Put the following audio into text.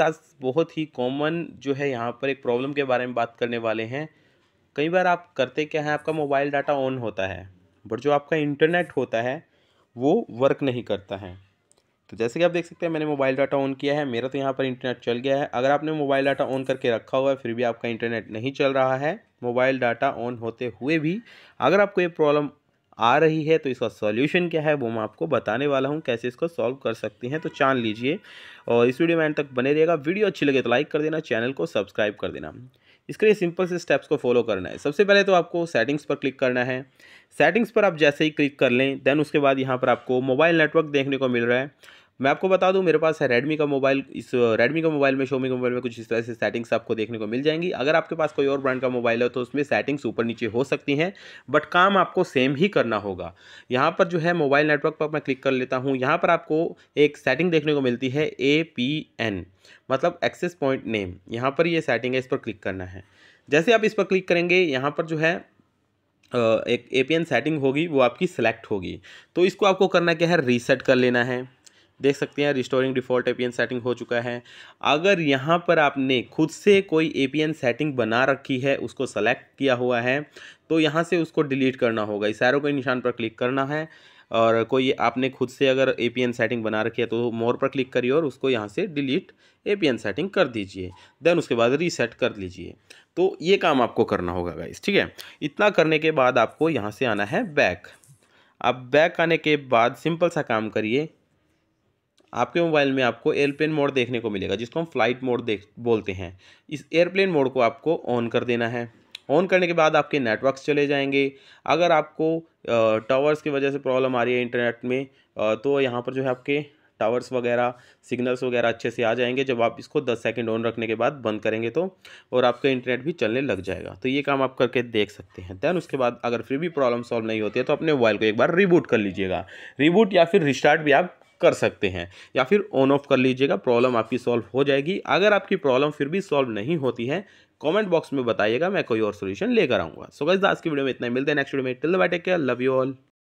साथ बहुत ही कॉमन जो है यहाँ पर एक प्रॉब्लम के बारे में बात करने वाले हैं कई बार आप करते क्या है आपका मोबाइल डाटा ऑन होता है बट जो आपका इंटरनेट होता है वो वर्क नहीं करता है तो जैसे कि आप देख सकते हैं मैंने मोबाइल डाटा ऑन किया है मेरा तो यहाँ पर इंटरनेट चल गया है अगर आपने मोबाइल डाटा ऑन करके रखा हुआ है फिर भी आपका इंटरनेट नहीं चल रहा है मोबाइल डाटा ऑन होते हुए भी अगर आपको ये प्रॉब्लम आ रही है तो इसका सॉल्यूशन क्या है वो मैं आपको बताने वाला हूँ कैसे इसको सॉल्व कर सकते हैं तो जान लीजिए और इस वीडियो में एंड तक बने रहेगा वीडियो अच्छी लगे तो लाइक कर देना चैनल को सब्सक्राइब कर देना इसके लिए सिंपल से स्टेप्स को फॉलो करना है सबसे पहले तो आपको सेटिंग्स पर क्लिक करना है सेटिंग्स पर आप जैसे ही क्लिक कर लें देन उसके बाद यहाँ पर आपको मोबाइल नेटवर्क देखने को मिल रहा है मैं आपको बता दूं मेरे पास है रेडमी का मोबाइल इस रेडमी का मोबाइल में शोमी के मोबाइल में कुछ इस तरह से सेटिंग्स आपको देखने को मिल जाएंगी अगर आपके पास कोई और ब्रांड का मोबाइल है तो उसमें सेटिंग्स ऊपर नीचे हो सकती हैं बट काम आपको सेम ही करना होगा यहाँ पर जो है मोबाइल नेटवर्क पर मैं क्लिक कर लेता हूँ यहाँ पर आपको एक सेटिंग देखने को मिलती है ए पी एन मतलब एक्सेस पॉइंट नेम यहाँ पर ये यह सेटिंग है इस पर क्लिक करना है जैसे आप इस पर क्लिक करेंगे यहाँ पर जो है एक ए पी एन सेटिंग होगी वो आपकी सेलेक्ट होगी तो इसको आपको करना क्या है रीसेट कर लेना है देख सकते हैं रिस्टोरिंग डिफ़ॉल्ट एपीएन सेटिंग हो चुका है अगर यहाँ पर आपने खुद से कोई एपीएन सेटिंग बना रखी है उसको सेलेक्ट किया हुआ है तो यहाँ से उसको डिलीट करना होगा एरों के निशान पर क्लिक करना है और कोई आपने खुद से अगर ए सेटिंग बना रखी है तो मोर पर क्लिक करिए और उसको यहाँ से डिलीट ए सेटिंग कर दीजिए देन उसके बाद रीसेट कर लीजिए तो ये काम आपको करना होगा गाइस ठीक है इतना करने के बाद आपको यहाँ से आना है बैक आप बैक आने के बाद सिंपल सा काम करिए आपके मोबाइल में आपको एयरप्लेन मोड देखने को मिलेगा जिसको हम फ्लाइट मोड देख बोलते हैं इस एयरप्लेन मोड को आपको ऑन कर देना है ऑन करने के बाद आपके नेटवर्क्स चले जाएंगे अगर आपको टावर्स की वजह से प्रॉब्लम आ रही है इंटरनेट में तो यहाँ पर जो है आपके टावर्स वगैरह सिग्नल्स वगैरह अच्छे से आ जाएंगे जब आप इसको 10 सेकंड ऑन रखने के बाद बंद करेंगे तो और आपका इंटरनेट भी चलने लग जाएगा तो ये काम आप करके देख सकते हैं दैन उसके बाद अगर फिर भी प्रॉब्लम सॉल्व नहीं होती है तो अपने मोबाइल को एक बार रिबूट कर लीजिएगा रिबूट या फिर रिस्टार्ट भी आप कर सकते हैं या फिर ऑन ऑफ कर लीजिएगा प्रॉब्लम आपकी सॉल्व हो जाएगी अगर आपकी प्रॉब्लम फिर भी सॉल्व नहीं होती है कमेंट बॉक्स में बताइएगा मैं कोई और सोल्यूशन लेकर आऊँगा सो गाइस आज की वीडियो में इतना मिलते हैं नेक्स्ट वीडियो में till then bye take care love you all